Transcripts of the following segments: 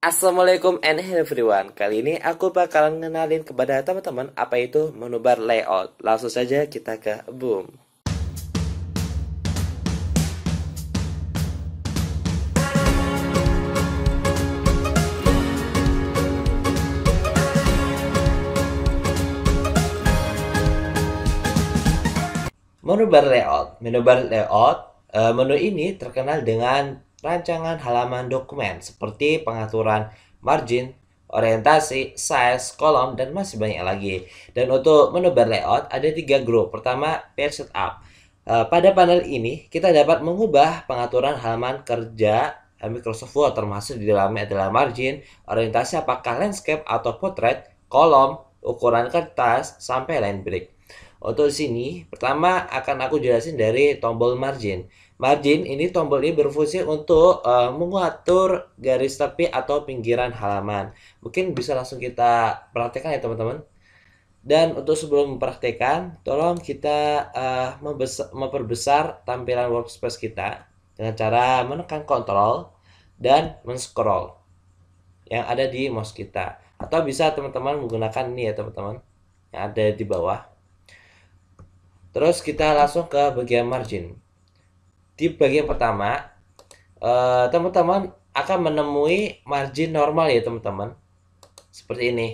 Assalamualaikum and hello everyone Kali ini aku bakalan ngenalin kepada teman-teman apa itu menu bar layout Langsung saja kita ke boom Menu bar layout Menu bar layout eh, menu ini terkenal dengan rancangan halaman dokumen seperti pengaturan margin, orientasi, size, kolom, dan masih banyak lagi. Dan untuk menebar layout ada tiga grup. Pertama, page setup. Eh, pada panel ini, kita dapat mengubah pengaturan halaman kerja eh, Microsoft Word termasuk di dalamnya adalah margin, orientasi apakah landscape atau portrait, kolom, ukuran kertas, sampai line break. Untuk sini, pertama akan aku jelasin dari tombol margin. Margin ini tombol ini berfungsi untuk uh, mengatur garis tepi atau pinggiran halaman. Mungkin bisa langsung kita praktekkan ya teman-teman. Dan untuk sebelum mempraktekan, tolong kita uh, memperbesar tampilan workspace kita dengan cara menekan Ctrl dan men-scroll yang ada di mouse kita. Atau bisa teman-teman menggunakan ini ya teman-teman, yang ada di bawah. Terus kita langsung ke bagian margin di bagian pertama eh, teman-teman uh, akan menemui margin normal ya teman-teman seperti ini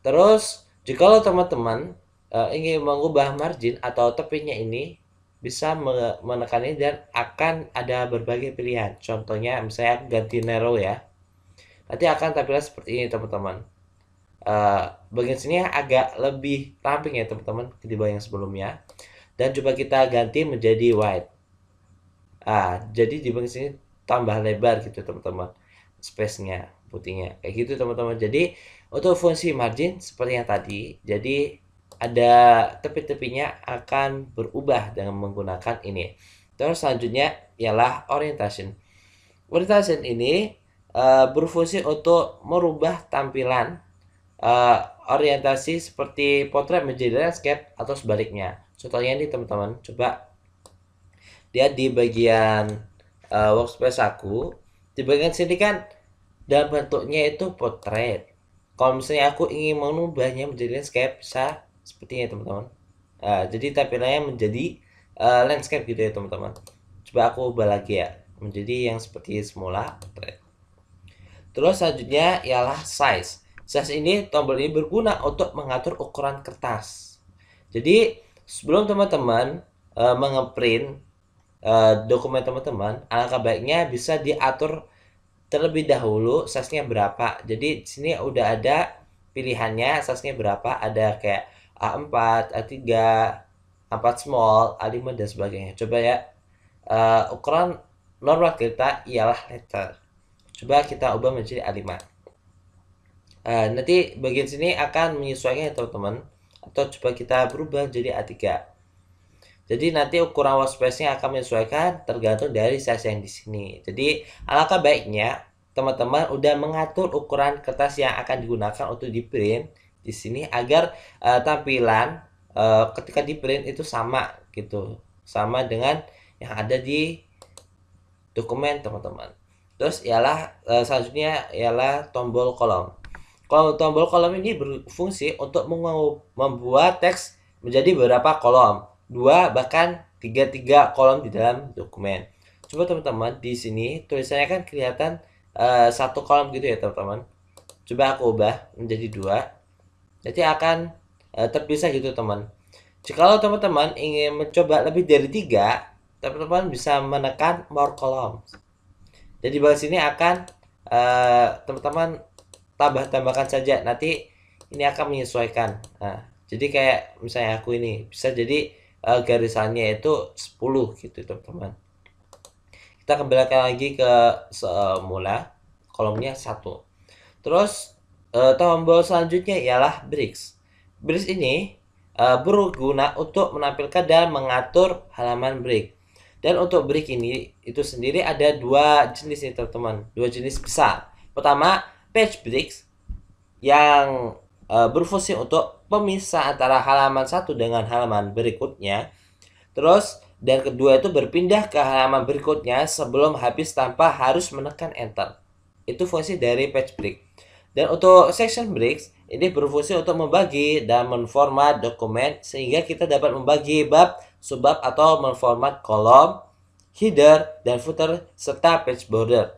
terus jika teman-teman uh, ingin mengubah margin atau tepinya ini bisa menekannya dan akan ada berbagai pilihan contohnya misalnya ganti narrow ya nanti akan tampilnya seperti ini teman-teman uh, bagian sini agak lebih ramping ya teman-teman ketimbang yang sebelumnya dan coba kita ganti menjadi white ah jadi di sini tambah lebar gitu teman-teman space-nya putihnya kayak gitu teman-teman jadi untuk fungsi margin seperti yang tadi jadi ada tepi-tepinya akan berubah dengan menggunakan ini terus selanjutnya ialah orientation orientation ini uh, berfungsi untuk merubah tampilan uh, orientasi seperti potret menjadi landscape atau sebaliknya contohnya ini teman-teman coba dia di bagian uh, workspace aku di bagian sini kan dan bentuknya itu potret kalau misalnya aku ingin mengubahnya menjadi landscape bisa seperti ini teman-teman uh, jadi tampilannya menjadi uh, landscape gitu ya teman-teman coba aku ubah lagi ya menjadi yang seperti semula potret terus selanjutnya ialah size size ini tombol ini berguna untuk mengatur ukuran kertas jadi sebelum teman-teman uh, mengeprint Eh, dokumen teman-teman, alangkah baiknya bisa diatur terlebih dahulu size-nya berapa. Jadi sini udah ada pilihannya size-nya berapa, ada kayak A4, A3, A4 small, A5 dan sebagainya. Coba ya uh, ukuran normal kita ialah letter. Coba kita ubah menjadi A5. Uh, eh, nanti bagian sini akan menyesuaikan ya teman-teman atau coba kita berubah jadi A3 jadi nanti ukuran workspace-nya akan menyesuaikan tergantung dari size yang di sini. Jadi alangkah baiknya teman-teman udah mengatur ukuran kertas yang akan digunakan untuk di print di sini agar uh, tampilan uh, ketika di print itu sama gitu, sama dengan yang ada di dokumen teman-teman. Terus ialah uh, selanjutnya ialah tombol kolom. Kalau tombol kolom ini berfungsi untuk membuat teks menjadi beberapa kolom dua bahkan tiga tiga kolom di dalam dokumen. Coba teman-teman di sini tulisannya kan kelihatan uh, satu kolom gitu ya teman-teman. Coba aku ubah menjadi dua. Jadi akan uh, terpisah gitu teman. jika teman-teman ingin mencoba lebih dari tiga, teman-teman bisa menekan more columns. Jadi bawah sini akan eh, teman-teman tambah-tambahkan saja. Nanti ini akan menyesuaikan. Nah, jadi kayak misalnya aku ini bisa jadi uh, garisannya itu 10 gitu teman-teman kita kembali lagi ke semula eh, kolomnya satu terus uh, tombol selanjutnya ialah bricks bricks ini uh, berguna untuk menampilkan dan mengatur halaman brick dan untuk brick ini itu sendiri ada dua jenis nih teman-teman dua jenis besar pertama page bricks yang uh, berfungsi untuk pemisah antara halaman satu dengan halaman berikutnya. Terus dan kedua itu berpindah ke halaman berikutnya sebelum habis tanpa harus menekan enter. Itu fungsi dari page break. Dan untuk section breaks ini berfungsi untuk membagi dan menformat dokumen sehingga kita dapat membagi bab, subbab atau menformat kolom, header dan footer serta page border.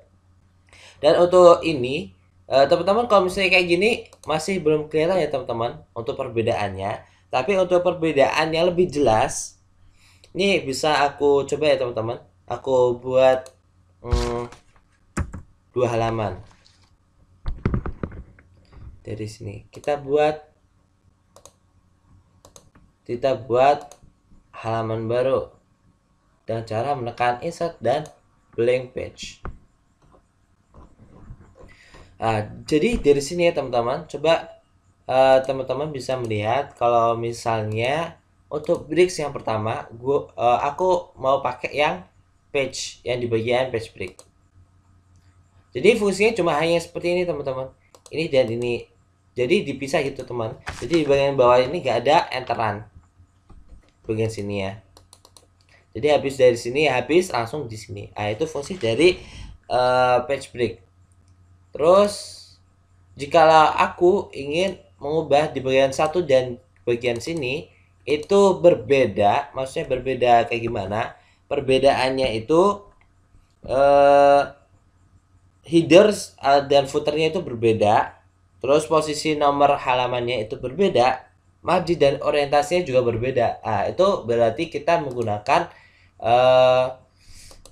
Dan untuk ini Eh, teman-teman kalau misalnya kayak gini masih belum kelihatan ya teman-teman untuk perbedaannya. Tapi untuk perbedaan yang lebih jelas, ini bisa aku coba ya teman-teman. Aku buat hmm, dua halaman dari sini. Kita buat kita buat halaman baru dengan cara menekan insert dan blank page. Nah, jadi dari sini ya teman-teman, coba ah, teman-teman uh, bisa melihat kalau misalnya untuk bricks yang pertama, gua uh, aku mau pakai yang page yang di bagian page break. Jadi fungsinya cuma hanya seperti ini teman-teman. Ini dan ini. Jadi dipisah gitu teman. Jadi di bagian bawah ini gak ada enteran. Bagian sini ya. Jadi habis dari sini habis langsung di sini. Nah, itu fungsi dari uh, ah, page break. Terus jikalau aku ingin mengubah di bagian satu dan bagian sini itu berbeda, maksudnya berbeda kayak gimana? Perbedaannya itu eh headers eh, dan footernya itu berbeda, terus posisi nomor halamannya itu berbeda, margin dan orientasinya juga berbeda. Nah, itu berarti kita menggunakan eh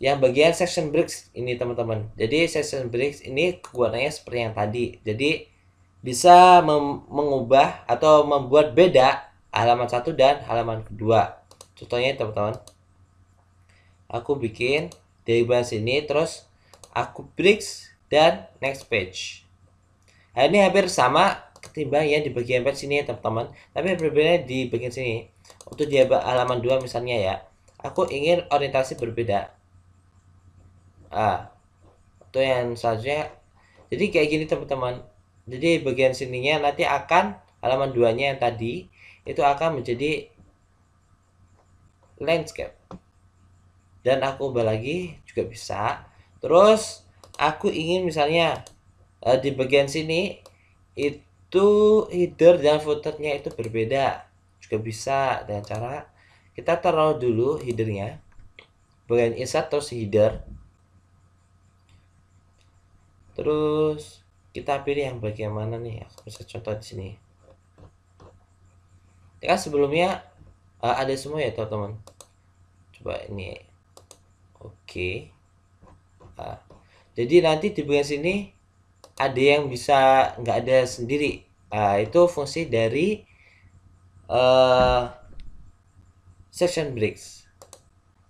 yang bagian section breaks ini teman-teman jadi section breaks ini kegunaannya seperti yang tadi jadi bisa mengubah atau membuat beda halaman satu dan halaman kedua contohnya teman-teman aku bikin dari bahan sini terus aku breaks dan next page nah, ini hampir sama ketimbang yang di bagian page sini ya teman-teman tapi berbeda di bagian sini untuk di halaman 2 misalnya ya aku ingin orientasi berbeda ah atau yang saja jadi kayak gini teman-teman jadi bagian sininya nanti akan halaman duanya yang tadi itu akan menjadi landscape dan aku ubah lagi juga bisa terus aku ingin misalnya uh, di bagian sini itu header dan footernya itu berbeda juga bisa dengan cara kita taruh dulu headernya bagian insert terus header terus kita pilih yang bagaimana nih aku bisa contoh di sini ya kan, sebelumnya uh, ada semua ya teman-teman coba ini oke okay. uh, jadi nanti di bagian sini ada yang bisa nggak ada sendiri uh, itu fungsi dari uh, section breaks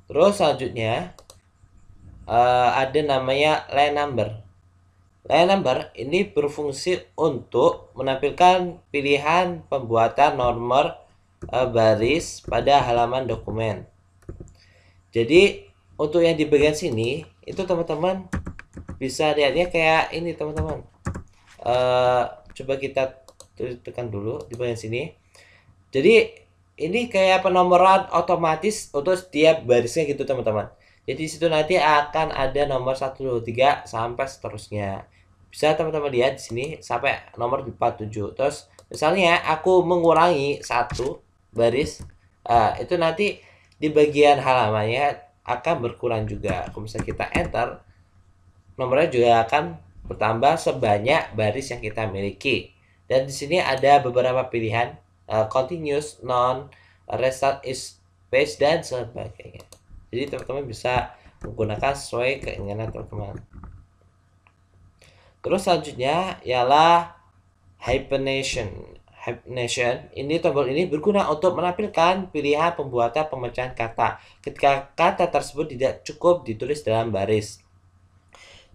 terus selanjutnya uh, ada namanya line number Layanan bar ini berfungsi untuk menampilkan pilihan pembuatan nomor eh, baris pada halaman dokumen. Jadi untuk yang di bagian sini itu teman-teman bisa lihatnya kayak ini teman-teman. E, coba kita tekan dulu di bagian sini. Jadi ini kayak penomoran otomatis untuk setiap barisnya gitu teman-teman. Jadi situ nanti akan ada nomor 123 sampai seterusnya bisa teman-teman lihat di sini sampai nomor 47 terus misalnya aku mengurangi satu baris uh, itu nanti di bagian halamannya akan berkurang juga kalau misalnya kita enter nomornya juga akan bertambah sebanyak baris yang kita miliki dan di sini ada beberapa pilihan uh, continuous non restart is space dan sebagainya jadi teman-teman bisa menggunakan sesuai keinginan teman-teman Terus selanjutnya ialah hibernation. Hibernation. ini tombol ini berguna untuk menampilkan pilihan pembuatan pemecahan kata ketika kata tersebut tidak cukup ditulis dalam baris.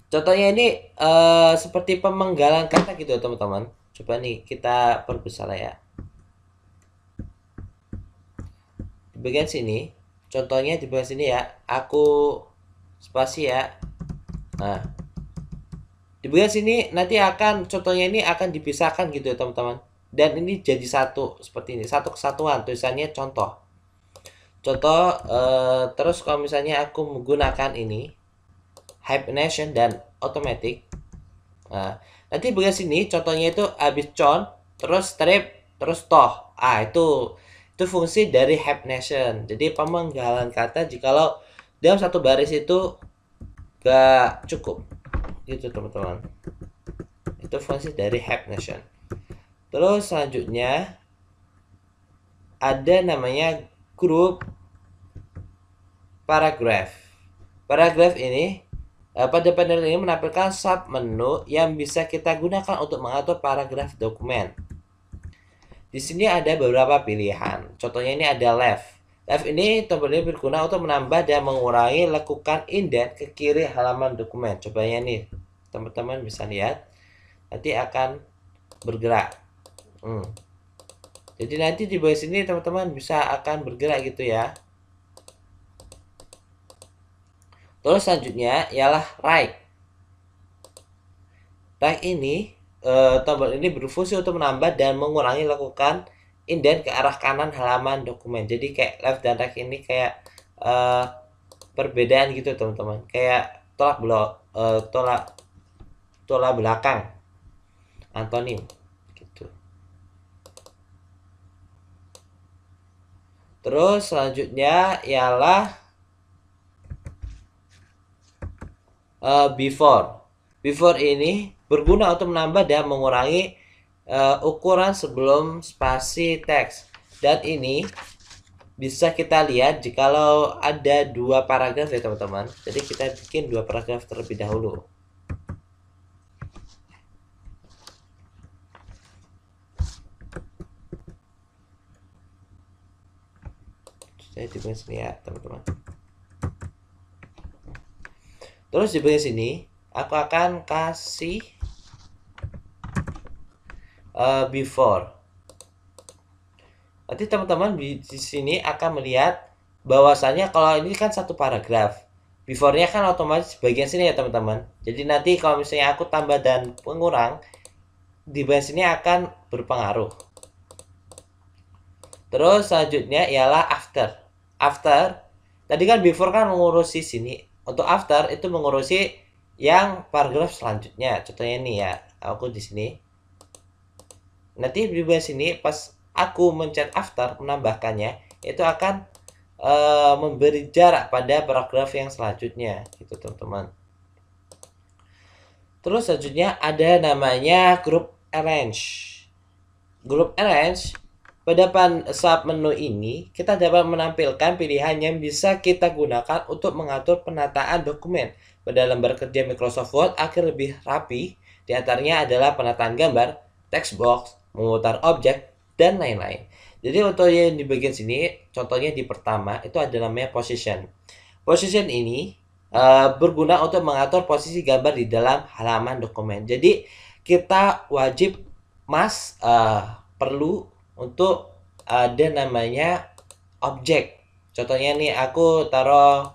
Contohnya ini uh, seperti pemenggalan kata gitu teman-teman. Coba nih kita perbesar ya. Di bagian sini, contohnya di bagian sini ya, aku spasi ya. Nah, di ya, bagian sini nanti akan contohnya ini akan dipisahkan gitu ya teman-teman dan ini jadi satu seperti ini satu kesatuan tulisannya contoh contoh eh, terus kalau misalnya aku menggunakan ini hibernation dan automatic nah, nanti bagian sini contohnya itu habis con terus strip terus toh ah itu itu fungsi dari hibernation jadi pemenggalan kata jikalau dalam satu baris itu gak cukup gitu teman-teman itu fungsi dari help nation terus selanjutnya ada namanya grup paragraf paragraf ini eh, pada panel ini menampilkan sub menu yang bisa kita gunakan untuk mengatur paragraf dokumen. Di sini ada beberapa pilihan. Contohnya ini ada left. F ini tombol ini berguna untuk menambah dan mengurangi lekukan indent ke kiri halaman dokumen. Coba ya nih, teman-teman bisa lihat. Nanti akan bergerak. Hmm. Jadi nanti di bawah sini teman-teman bisa akan bergerak gitu ya. Terus selanjutnya ialah right. Right ini e, tombol ini berfungsi untuk menambah dan mengurangi lekukan inden ke arah kanan halaman dokumen jadi kayak left dan right ini kayak uh, perbedaan gitu teman-teman kayak tolak belok uh, eh, tolak tolak belakang antonim gitu terus selanjutnya ialah uh, before before ini berguna untuk menambah dan mengurangi uh, ukuran sebelum spasi teks. Dan ini bisa kita lihat jikalau ada dua paragraf ya teman-teman. Jadi kita bikin dua paragraf terlebih dahulu. Saya di sini ya teman-teman. Terus dibikin sini, aku akan kasih uh, before. Nanti teman-teman di sini akan melihat bahwasannya kalau ini kan satu paragraf. Before-nya kan otomatis bagian sini ya teman-teman. Jadi nanti kalau misalnya aku tambah dan pengurang, di bagian sini akan berpengaruh. Terus selanjutnya ialah after. After, tadi kan before kan mengurusi sini. Untuk after itu mengurusi yang paragraf selanjutnya. Contohnya ini ya, aku di sini nanti di bagian sini pas aku mencet after menambahkannya itu akan e, memberi jarak pada paragraf yang selanjutnya gitu teman-teman terus selanjutnya ada namanya group arrange group arrange pada sub menu ini kita dapat menampilkan pilihan yang bisa kita gunakan untuk mengatur penataan dokumen pada lembar kerja Microsoft Word agar lebih rapi diantaranya adalah penataan gambar, text box, memutar objek, dan lain-lain. Jadi untuk yang di bagian sini, contohnya di pertama itu ada namanya position. Position ini uh, berguna untuk mengatur posisi gambar di dalam halaman dokumen. Jadi kita wajib mas uh, perlu untuk ada namanya objek. Contohnya nih aku taruh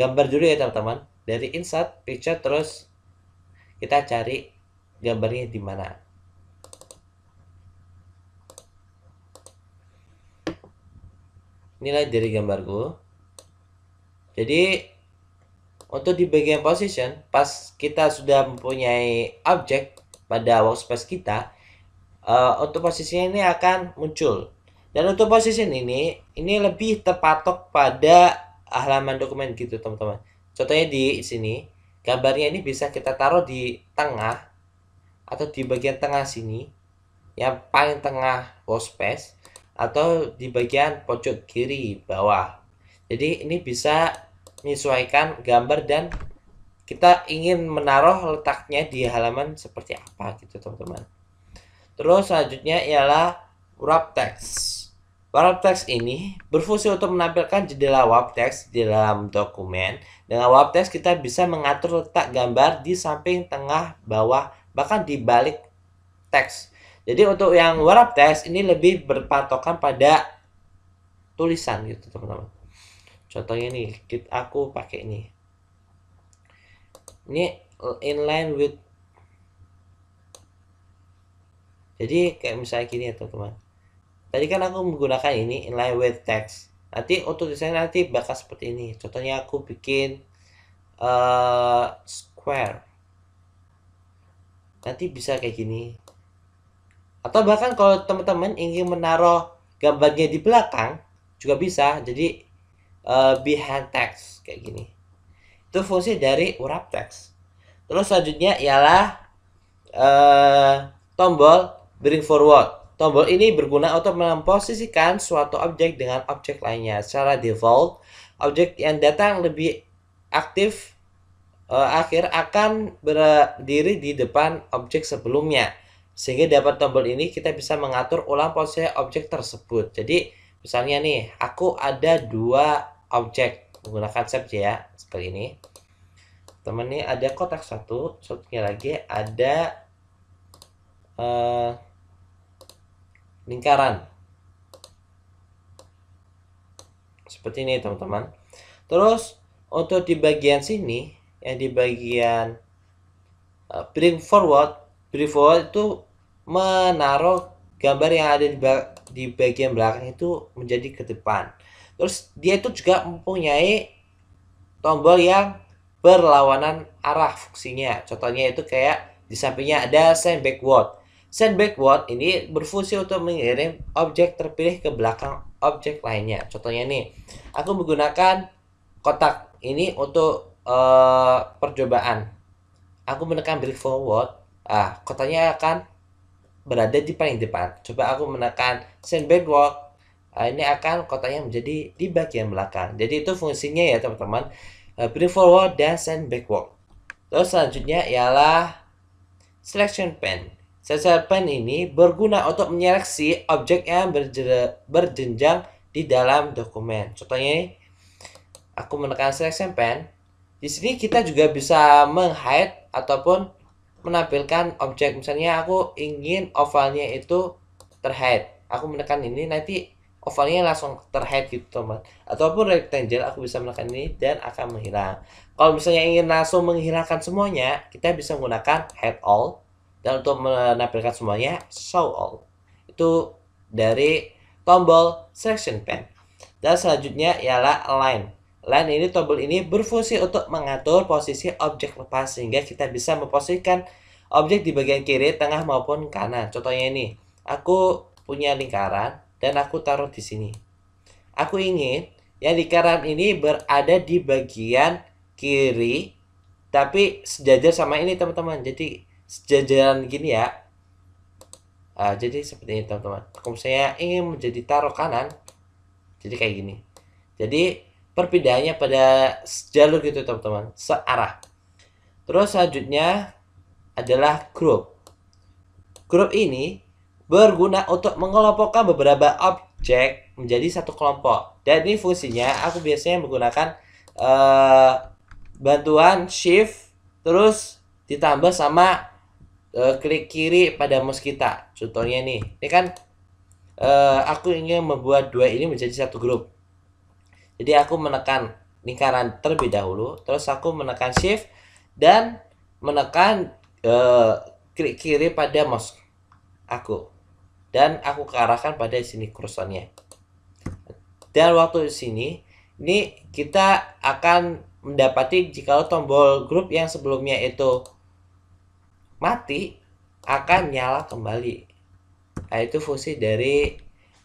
gambar dulu ya teman-teman dari insert picture terus kita cari gambarnya di mana. nilai dari gambarku jadi untuk di bagian position pas kita sudah mempunyai objek pada workspace kita uh, untuk posisinya ini akan muncul dan untuk posisi ini ini lebih terpatok pada halaman dokumen gitu teman-teman contohnya di sini gambarnya ini bisa kita taruh di tengah atau di bagian tengah sini yang paling tengah workspace atau di bagian pojok kiri bawah. Jadi ini bisa menyesuaikan gambar dan kita ingin menaruh letaknya di halaman seperti apa gitu teman-teman. Terus selanjutnya ialah wrap text. Wrap text ini berfungsi untuk menampilkan jendela wrap text di dalam dokumen. Dengan wrap text kita bisa mengatur letak gambar di samping, tengah, bawah, bahkan di balik teks jadi untuk yang warap test ini lebih berpatokan pada tulisan gitu teman-teman. Contohnya nih, kit aku pakai ini. Ini inline with. Jadi kayak misalnya gini ya teman-teman. Tadi kan aku menggunakan ini inline with text. Nanti untuk desain nanti bakal seperti ini. Contohnya aku bikin uh, square. Nanti bisa kayak gini atau bahkan kalau teman-teman ingin menaruh gambarnya di belakang juga bisa. Jadi uh, eh, behind text kayak gini. Itu fungsi dari wrap text Terus selanjutnya ialah uh, tombol bring forward. Tombol ini berguna untuk memposisikan suatu objek dengan objek lainnya. Secara default, objek yang datang lebih aktif uh, akhir akan berdiri di depan objek sebelumnya. Sehingga dapat tombol ini kita bisa mengatur ulang posisi objek tersebut. Jadi misalnya nih, aku ada dua objek menggunakan shape ya seperti ini. Teman ini ada kotak satu, satunya lagi ada uh, lingkaran. Seperti ini teman-teman. Terus untuk di bagian sini yang di bagian uh, eh, bring forward bring forward itu menaruh gambar yang ada di, bagian belakang itu menjadi ke depan. Terus dia itu juga mempunyai tombol yang berlawanan arah fungsinya. Contohnya itu kayak di sampingnya ada send backward. Send backward ini berfungsi untuk mengirim objek terpilih ke belakang objek lainnya. Contohnya nih, aku menggunakan kotak ini untuk uh, percobaan. Aku menekan bring forward, ah kotaknya akan berada di paling depan. Coba aku menekan send backward. Ah, ini akan kotaknya menjadi di bagian belakang. Jadi itu fungsinya ya teman-teman. Eh, Bring forward dan send backward. Terus selanjutnya ialah selection pen. Selection pen ini berguna untuk menyeleksi objek yang berjenjang di dalam dokumen. Contohnya aku menekan selection pen. Di sini kita juga bisa meng ataupun menampilkan objek misalnya aku ingin ovalnya itu terhead aku menekan ini nanti ovalnya langsung terhead gitu teman ataupun rectangle aku bisa menekan ini dan akan menghilang kalau misalnya ingin langsung menghilangkan semuanya kita bisa menggunakan head all dan untuk menampilkan semuanya show all itu dari tombol selection pen dan selanjutnya ialah align lain ini tombol ini berfungsi untuk mengatur posisi objek lepas sehingga kita bisa memposisikan objek di bagian kiri, tengah maupun kanan. Contohnya ini, aku punya lingkaran dan aku taruh di sini. Aku ingin yang lingkaran ini berada di bagian kiri tapi sejajar sama ini teman-teman. Jadi sejajaran gini ya. Uh, jadi seperti ini teman-teman. Kalau misalnya ingin menjadi taruh kanan, jadi kayak gini. Jadi perpindahannya pada jalur gitu teman-teman searah terus selanjutnya adalah grup grup ini berguna untuk mengelompokkan beberapa objek menjadi satu kelompok dan ini fungsinya aku biasanya menggunakan uh, bantuan shift terus ditambah sama uh, klik kiri pada mouse kita contohnya nih ini kan uh, aku ingin membuat dua ini menjadi satu grup jadi aku menekan lingkaran terlebih dahulu terus aku menekan shift dan menekan uh, eh, klik kiri pada mouse aku dan aku ke arahkan pada sini kursornya dan waktu di sini ini kita akan mendapati jika tombol grup yang sebelumnya itu mati akan nyala kembali nah itu fungsi dari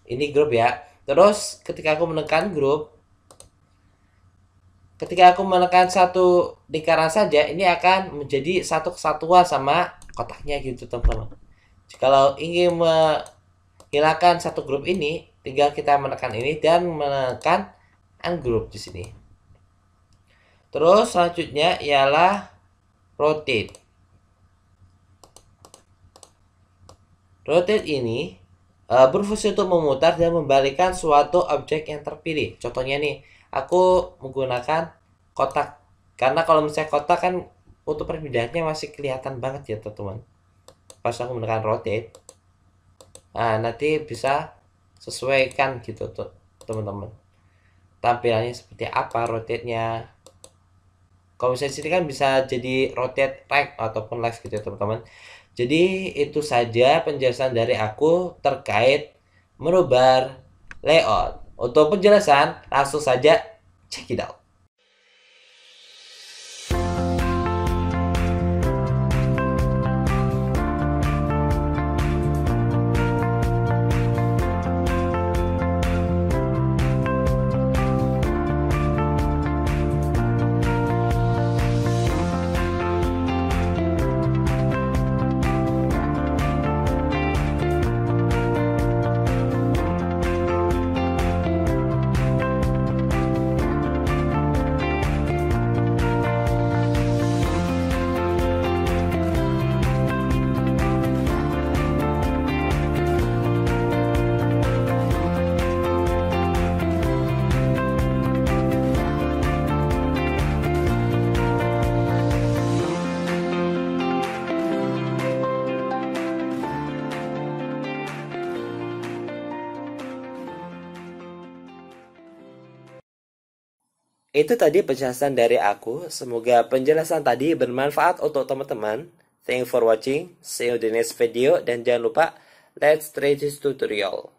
ini grup ya terus ketika aku menekan grup Ketika aku menekan satu lingkaran saja, ini akan menjadi satu kesatuan sama kotaknya gitu teman-teman. Kalau ingin menghilangkan satu grup ini, tinggal kita menekan ini dan menekan ungroup di sini. Terus selanjutnya ialah rotate. Rotate ini eh, berfungsi untuk memutar dan membalikkan suatu objek yang terpilih. Contohnya nih, aku menggunakan kotak karena kalau misalnya kotak kan untuk perbedaannya masih kelihatan banget ya teman-teman pas aku menggunakan rotate nah nanti bisa sesuaikan gitu tuh teman-teman tampilannya seperti apa rotate nya kalau misalnya sini kan bisa jadi rotate right ataupun left gitu ya teman-teman jadi itu saja penjelasan dari aku terkait merubah layout untuk penjelasan, langsung saja check it out. Itu tadi penjelasan dari aku. Semoga penjelasan tadi bermanfaat untuk teman-teman. Thanks for watching. See you in the next video dan jangan lupa let's try this tutorial.